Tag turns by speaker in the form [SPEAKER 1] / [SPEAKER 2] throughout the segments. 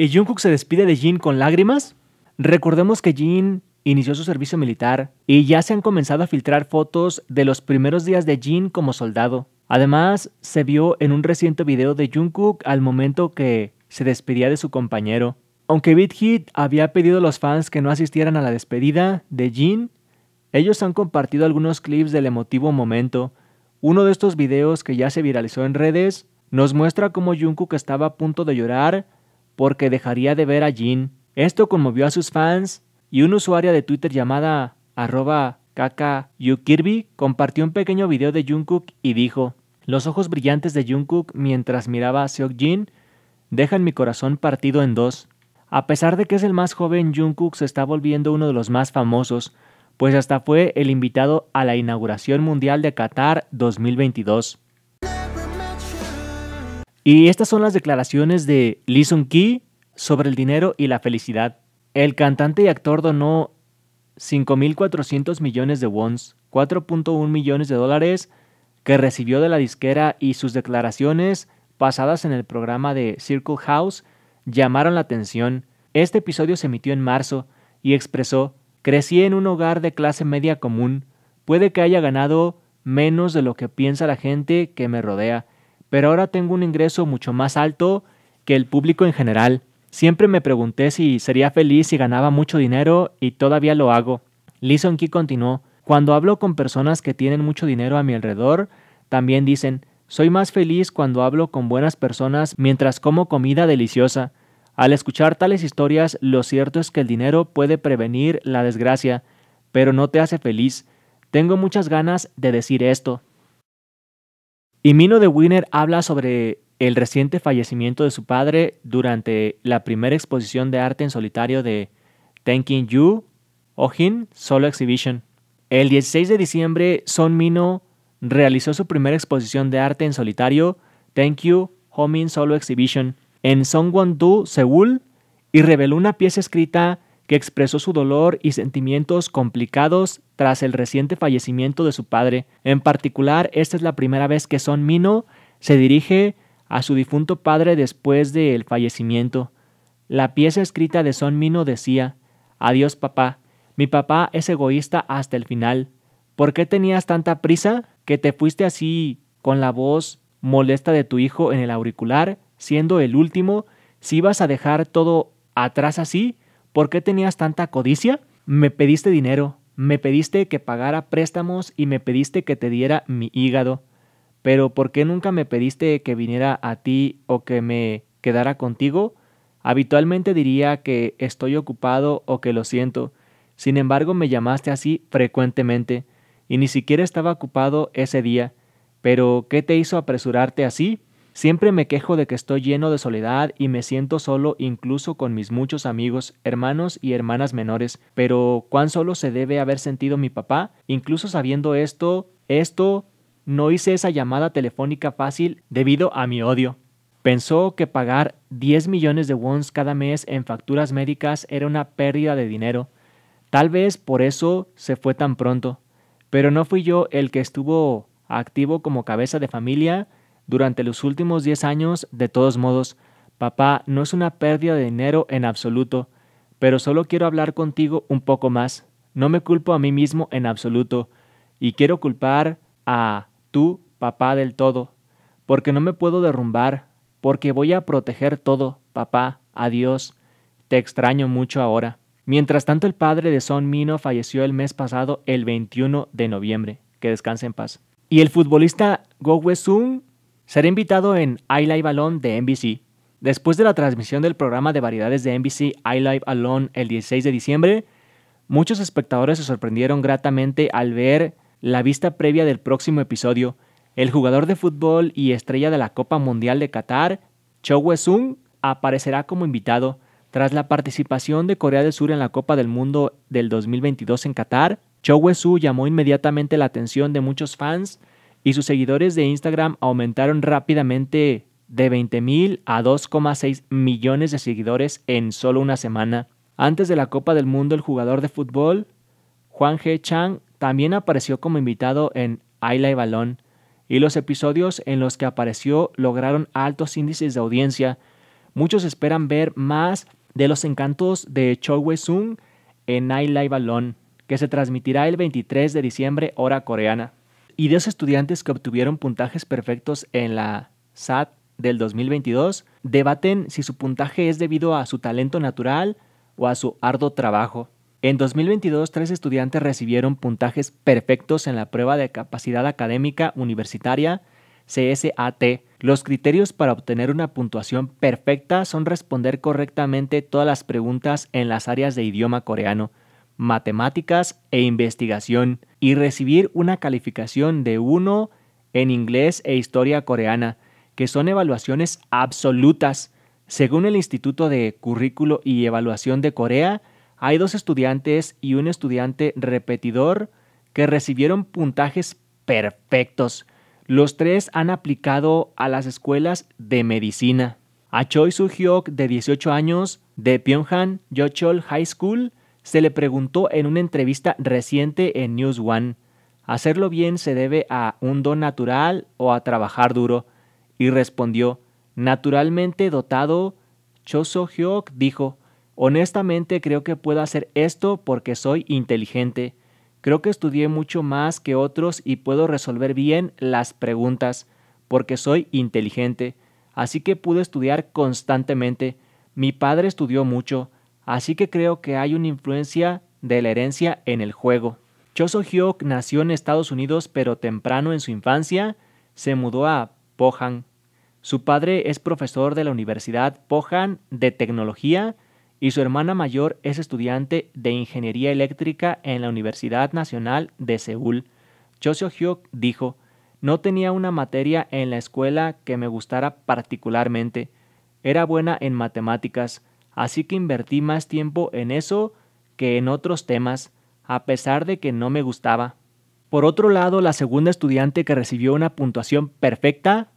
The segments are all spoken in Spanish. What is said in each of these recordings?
[SPEAKER 1] y Jungkook se despide de Jin con lágrimas. Recordemos que Jin inició su servicio militar y ya se han comenzado a filtrar fotos de los primeros días de Jin como soldado. Además, se vio en un reciente video de Jungkook al momento que se despedía de su compañero. Aunque Big Hit había pedido a los fans que no asistieran a la despedida de Jin, ellos han compartido algunos clips del emotivo momento. Uno de estos videos que ya se viralizó en redes nos muestra cómo Jungkook estaba a punto de llorar porque dejaría de ver a Jin. Esto conmovió a sus fans y una usuaria de Twitter llamada arroba kakayukirby compartió un pequeño video de Jungkook y dijo, los ojos brillantes de Jungkook mientras miraba a Seokjin dejan mi corazón partido en dos. A pesar de que es el más joven, Jungkook se está volviendo uno de los más famosos, pues hasta fue el invitado a la inauguración mundial de Qatar 2022. Y estas son las declaraciones de Lee Sun Ki sobre el dinero y la felicidad. El cantante y actor donó 5.400 millones de wons, 4.1 millones de dólares, que recibió de la disquera y sus declaraciones pasadas en el programa de Circle House llamaron la atención. Este episodio se emitió en marzo y expresó, crecí en un hogar de clase media común, puede que haya ganado menos de lo que piensa la gente que me rodea pero ahora tengo un ingreso mucho más alto que el público en general. Siempre me pregunté si sería feliz si ganaba mucho dinero y todavía lo hago. Lison Key continuó, cuando hablo con personas que tienen mucho dinero a mi alrededor, también dicen, soy más feliz cuando hablo con buenas personas mientras como comida deliciosa. Al escuchar tales historias, lo cierto es que el dinero puede prevenir la desgracia, pero no te hace feliz. Tengo muchas ganas de decir esto. Y Mino de Wiener habla sobre el reciente fallecimiento de su padre durante la primera exposición de arte en solitario de Tenkin You Ohin Solo Exhibition. El 16 de diciembre, Son Mino realizó su primera exposición de arte en solitario, Thank You Homin Solo Exhibition, en Songwon-do, Seúl, y reveló una pieza escrita que expresó su dolor y sentimientos complicados tras el reciente fallecimiento de su padre. En particular, esta es la primera vez que Son Mino se dirige a su difunto padre después del fallecimiento. La pieza escrita de Son Mino decía, Adiós papá, mi papá es egoísta hasta el final. ¿Por qué tenías tanta prisa que te fuiste así con la voz molesta de tu hijo en el auricular, siendo el último? Si ibas a dejar todo atrás así, ¿Por qué tenías tanta codicia? Me pediste dinero, me pediste que pagara préstamos y me pediste que te diera mi hígado. Pero ¿por qué nunca me pediste que viniera a ti o que me quedara contigo? Habitualmente diría que estoy ocupado o que lo siento. Sin embargo, me llamaste así frecuentemente y ni siquiera estaba ocupado ese día. Pero ¿qué te hizo apresurarte así? Siempre me quejo de que estoy lleno de soledad y me siento solo incluso con mis muchos amigos, hermanos y hermanas menores, pero cuán solo se debe haber sentido mi papá, incluso sabiendo esto, esto, no hice esa llamada telefónica fácil debido a mi odio. Pensó que pagar 10 millones de wons cada mes en facturas médicas era una pérdida de dinero. Tal vez por eso se fue tan pronto. Pero no fui yo el que estuvo activo como cabeza de familia, durante los últimos 10 años, de todos modos, papá, no es una pérdida de dinero en absoluto, pero solo quiero hablar contigo un poco más. No me culpo a mí mismo en absoluto, y quiero culpar a tú, papá, del todo, porque no me puedo derrumbar, porque voy a proteger todo, papá, adiós, te extraño mucho ahora. Mientras tanto, el padre de Son Mino falleció el mes pasado, el 21 de noviembre. Que descanse en paz. Y el futbolista Go será invitado en iLive Alone de NBC. Después de la transmisión del programa de variedades de NBC Live Alone el 16 de diciembre, muchos espectadores se sorprendieron gratamente al ver la vista previa del próximo episodio. El jugador de fútbol y estrella de la Copa Mundial de Qatar, Cho Wesung, aparecerá como invitado. Tras la participación de Corea del Sur en la Copa del Mundo del 2022 en Qatar, Cho Hwe-sung llamó inmediatamente la atención de muchos fans y sus seguidores de Instagram aumentaron rápidamente de 20.000 a 2,6 millones de seguidores en solo una semana. Antes de la Copa del Mundo, el jugador de fútbol Juan he Chang también apareció como invitado en Ayla y Balón, y los episodios en los que apareció lograron altos índices de audiencia. Muchos esperan ver más de los encantos de Cho Wei-sung en Ayla y Balón, que se transmitirá el 23 de diciembre hora coreana y dos estudiantes que obtuvieron puntajes perfectos en la SAT del 2022 debaten si su puntaje es debido a su talento natural o a su arduo trabajo. En 2022, tres estudiantes recibieron puntajes perfectos en la prueba de capacidad académica universitaria CSAT. Los criterios para obtener una puntuación perfecta son responder correctamente todas las preguntas en las áreas de idioma coreano, matemáticas e investigación y recibir una calificación de 1 en inglés e historia coreana, que son evaluaciones absolutas. Según el Instituto de Currículo y Evaluación de Corea, hay dos estudiantes y un estudiante repetidor que recibieron puntajes perfectos. Los tres han aplicado a las escuelas de medicina. A Choi Soo-hyuk, de 18 años, de Pyongyang Yochol High School, se le preguntó en una entrevista reciente en News One, ¿hacerlo bien se debe a un don natural o a trabajar duro? Y respondió, naturalmente dotado, Cho So dijo, honestamente creo que puedo hacer esto porque soy inteligente. Creo que estudié mucho más que otros y puedo resolver bien las preguntas porque soy inteligente. Así que pude estudiar constantemente. Mi padre estudió mucho así que creo que hay una influencia de la herencia en el juego. Choso Hyuk nació en Estados Unidos, pero temprano en su infancia se mudó a Pohang. Su padre es profesor de la Universidad Pohang de Tecnología y su hermana mayor es estudiante de Ingeniería Eléctrica en la Universidad Nacional de Seúl. Choso Hyuk dijo, no tenía una materia en la escuela que me gustara particularmente. Era buena en matemáticas, así que invertí más tiempo en eso que en otros temas, a pesar de que no me gustaba. Por otro lado, la segunda estudiante que recibió una puntuación perfecta,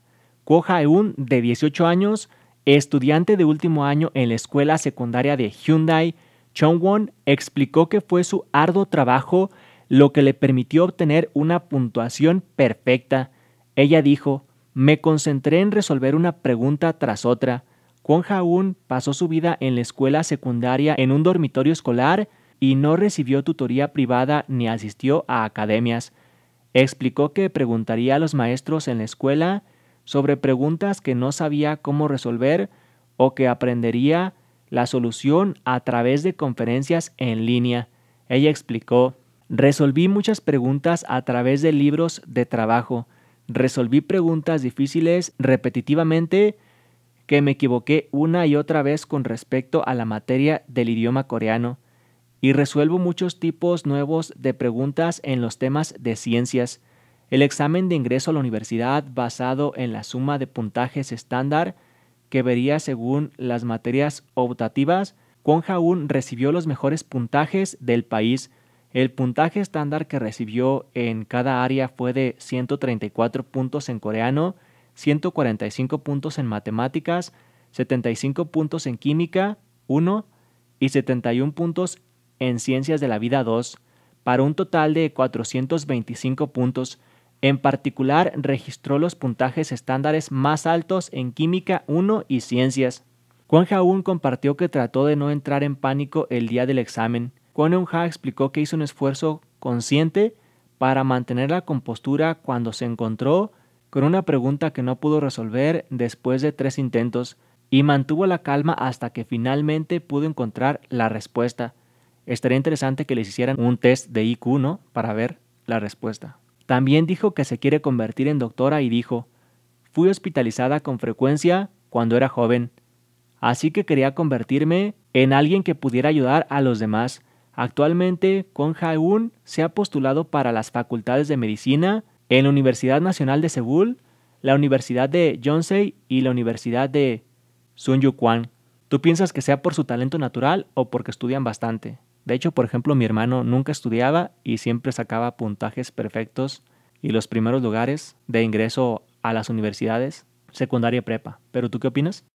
[SPEAKER 1] Ko Jaeun, de 18 años, estudiante de último año en la escuela secundaria de Hyundai, Chongwon explicó que fue su arduo trabajo lo que le permitió obtener una puntuación perfecta. Ella dijo, me concentré en resolver una pregunta tras otra, Kwon Jaun pasó su vida en la escuela secundaria en un dormitorio escolar y no recibió tutoría privada ni asistió a academias. Explicó que preguntaría a los maestros en la escuela sobre preguntas que no sabía cómo resolver o que aprendería la solución a través de conferencias en línea. Ella explicó, resolví muchas preguntas a través de libros de trabajo, resolví preguntas difíciles repetitivamente, que me equivoqué una y otra vez con respecto a la materia del idioma coreano y resuelvo muchos tipos nuevos de preguntas en los temas de ciencias. El examen de ingreso a la universidad basado en la suma de puntajes estándar que vería según las materias optativas, Kwon Ha-un recibió los mejores puntajes del país. El puntaje estándar que recibió en cada área fue de 134 puntos en coreano, 145 puntos en matemáticas, 75 puntos en química 1 y 71 puntos en ciencias de la vida 2, para un total de 425 puntos. En particular, registró los puntajes estándares más altos en química 1 y ciencias. Kwon Ha-un compartió que trató de no entrar en pánico el día del examen. Kwon Eun Ha explicó que hizo un esfuerzo consciente para mantener la compostura cuando se encontró con una pregunta que no pudo resolver después de tres intentos y mantuvo la calma hasta que finalmente pudo encontrar la respuesta. Estaría interesante que les hicieran un test de IQ, ¿no? Para ver la respuesta. También dijo que se quiere convertir en doctora y dijo, fui hospitalizada con frecuencia cuando era joven, así que quería convertirme en alguien que pudiera ayudar a los demás. Actualmente, Con jae se ha postulado para las facultades de medicina en la Universidad Nacional de Seúl, la Universidad de Yonsei y la Universidad de Sun Yukwan. Tú piensas que sea por su talento natural o porque estudian bastante. De hecho, por ejemplo, mi hermano nunca estudiaba y siempre sacaba puntajes perfectos y los primeros lugares de ingreso a las universidades, secundaria y prepa. ¿Pero tú qué opinas?